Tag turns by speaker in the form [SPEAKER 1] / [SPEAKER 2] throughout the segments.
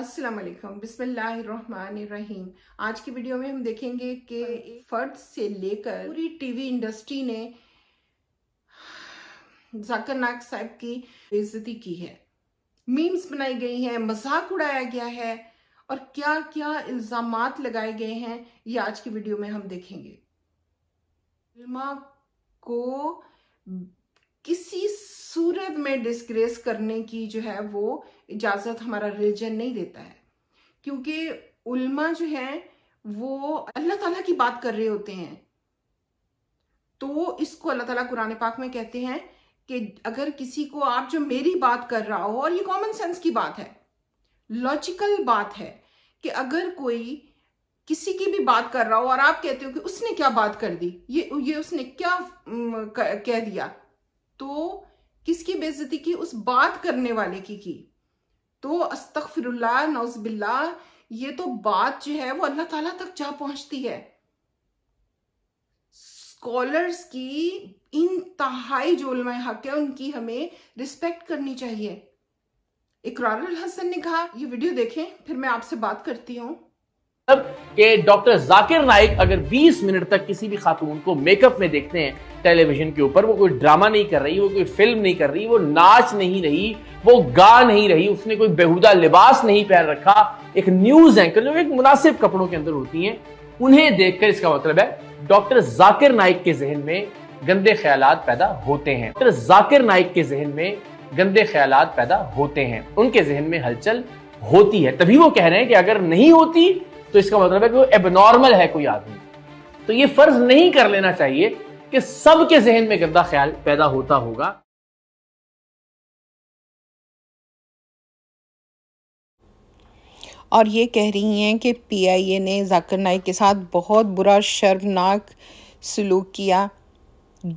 [SPEAKER 1] अस्सलाम वालेकुम आज की वीडियो में हम देखेंगे कि फर्द से लेकर पूरी टीवी इंडस्ट्री ने जाकर नाक साहब की बेइज्जती की है मीम्स बनाई गई हैं मजाक उड़ाया गया है और क्या क्या इल्ज़ाम लगाए गए हैं ये आज की वीडियो में हम देखेंगे फिल्मा को किसी सूरत में डिस्ग्रेस करने की जो है वो इजाज़त हमारा रिलीजन नहीं देता है क्योंकि उल्मा जो है वो अल्लाह ताला की बात कर रहे होते हैं तो इसको अल्लाह ताला कुरान पाक में कहते हैं कि अगर किसी को आप जो मेरी बात कर रहा हो और ये कॉमन सेंस की बात है लॉजिकल बात है कि अगर कोई किसी की भी बात कर रहा हो और आप कहते हो कि उसने क्या बात कर दी ये ये उसने क्या कह दिया तो किसकी बेजती की उस बात करने वाले की की तो फिर नौजबिल्ला ये तो बात जो है वो अल्लाह ताला तक जा पहुंचती है स्कॉलर्स की इंतहाई जो हक है उनकी हमें रिस्पेक्ट करनी चाहिए इकरार हसन ने कहा ये वीडियो देखें फिर मैं आपसे बात करती हूँ
[SPEAKER 2] मतलब कि डॉक्टर जाकिर नाइक अगर 20 मिनट तक किसी भी खातून को मेकअप में देखते हैं टेलीविजन के ऊपर वो कोई ड्रामा नहीं कर रही वो कोई फिल्म नहीं कर रही वो नाच नहीं रही वो गा नहीं रही उसने कोई बेहुदा लिबास नहीं पहन रखा एक न्यूज एंकर जो एक मुनासिब कपड़ों के अंदर होती हैं उन्हें देखकर इसका मतलब है डॉक्टर जाकिर नाइक के जहन में गंदे ख्याल पैदा होते हैं डॉक्टर जाकिर नाइक के जहन में गंदे ख्याल पैदा होते हैं उनके जहन में हलचल होती है तभी वो कह रहे हैं कि अगर नहीं होती तो इसका मतलब है कि वो एबनॉर्मल है कोई आदमी तो ये फर्ज नहीं कर लेना चाहिए कि सबके जहन में गंदा ख्याल पैदा होता होगा
[SPEAKER 1] और ये कह रही हैं कि पीआईए ने जाकर नाइक के साथ बहुत बुरा शर्मनाक सलूक किया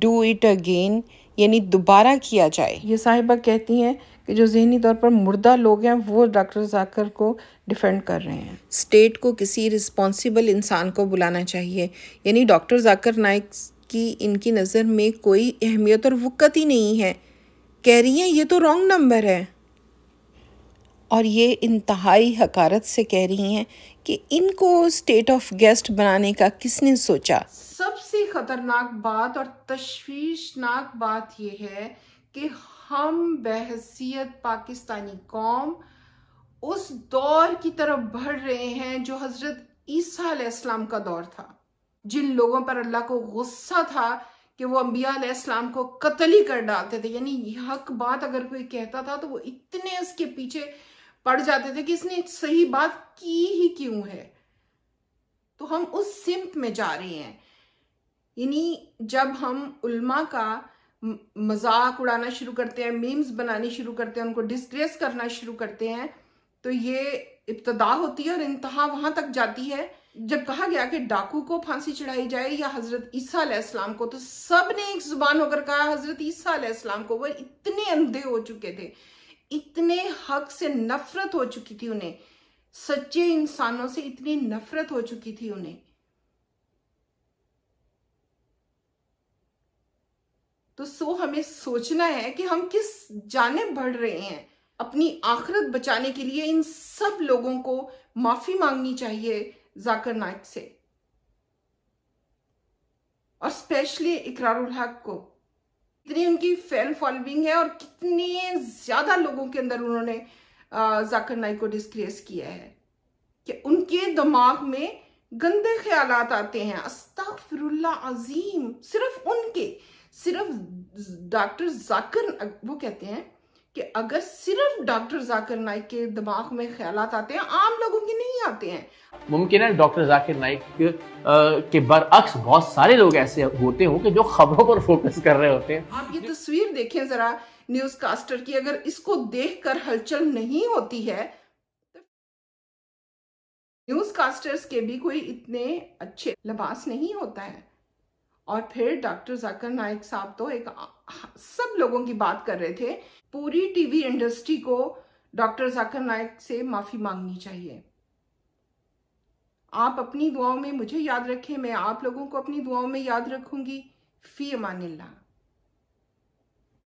[SPEAKER 1] डू इट अगेन यानी दोबारा किया जाए ये साहिबा कहती हैं कि जो जहनी तौर पर मुर्दा लोग हैं वो डॉक्टर जाकर को डिफेंड कर रहे हैं स्टेट को किसी रिस्पॉन्सिबल इंसान को बुलाना चाहिए यानी डॉक्टर जाकर नाइक की इनकी नज़र में कोई अहमियत और वक़्त ही नहीं है कह रही हैं ये तो रॉन्ग नंबर है और ये इंतहाई हकारत से कह रही हैं कि इनको स्टेट ऑफ गेस्ट बनाने का किसने सोचा सबसे ख़तरनाक बात और तशवीशनाक बात यह है कि हम बहसीत पाकिस्तानी कौम उस दौर की तरफ बढ़ रहे हैं जो हज़रत ईसा का दौर था जिन लोगों पर अल्लाह को गुस्सा था कि वो अम्बिया को कत्ल ही कर डालते थे यानी हक बात अगर कोई कहता था तो वो इतने उसके पीछे पड़ जाते थे कि इसने सही बात की ही क्यों है तो हम उस सिमत में जा रहे हैं यानी जब हम उल्मा का मजाक उड़ाना शुरू करते हैं मीम्स बनानी शुरू करते हैं उनको डिस्क्रेस करना शुरू करते हैं तो ये इब्तदा होती है और इंतहा वहां तक जाती है जब कहा गया कि डाकू को फांसी चढ़ाई जाए या हजरत ईसा अलैहिस्सलाम को तो सब ने एक जुबान होकर कहा हजरत ईसा अलैहिस्सलाम को वह इतने अंधे हो चुके थे इतने हक से नफरत हो चुकी थी उन्हें सच्चे इंसानों से इतनी नफरत हो चुकी थी उन्हें तो सो हमें सोचना है कि हम किस जाने बढ़ रहे हैं अपनी आखरत बचाने के लिए इन सब लोगों को माफी मांगनी चाहिए जाकर नाइक से और स्पेशली इकरारुल हक को इतनी उनकी फैन फॉलोइंग है और कितने ज्यादा लोगों के अंदर उन्होंने जाकर नाइक को डिस्क्रेस किया है कि उनके दिमाग में गंदे ख्यालात आते हैं अस्तफरुल्ला अजीम सिर्फ उनके सिर्फ डॉक्टर जाकर वो कहते हैं कि अगर सिर्फ डॉक्टर जाकिर नाइक के दिमाग में ख्याल आते हैं आम लोगों के नहीं आते हैं
[SPEAKER 2] मुमकिन है डॉक्टर जाकिर नाइक के, के बरअक्स बहुत सारे लोग ऐसे होते हो कि जो खबरों पर फोकस कर रहे होते हैं
[SPEAKER 1] आप ये तस्वीर देखें जरा न्यूज कास्टर की अगर इसको देखकर हलचल नहीं होती है न्यूज तो कास्टर्स के भी कोई इतने अच्छे लिबास नहीं होता है और फिर डॉक्टर जाकर नायक साहब तो एक सब लोगों की बात कर रहे थे पूरी टीवी इंडस्ट्री को डॉक्टर जाकर नायक से माफ़ी मांगनी चाहिए आप अपनी दुआओं में मुझे याद रखें मैं आप लोगों को अपनी दुआओं में याद रखूंगी फी अमान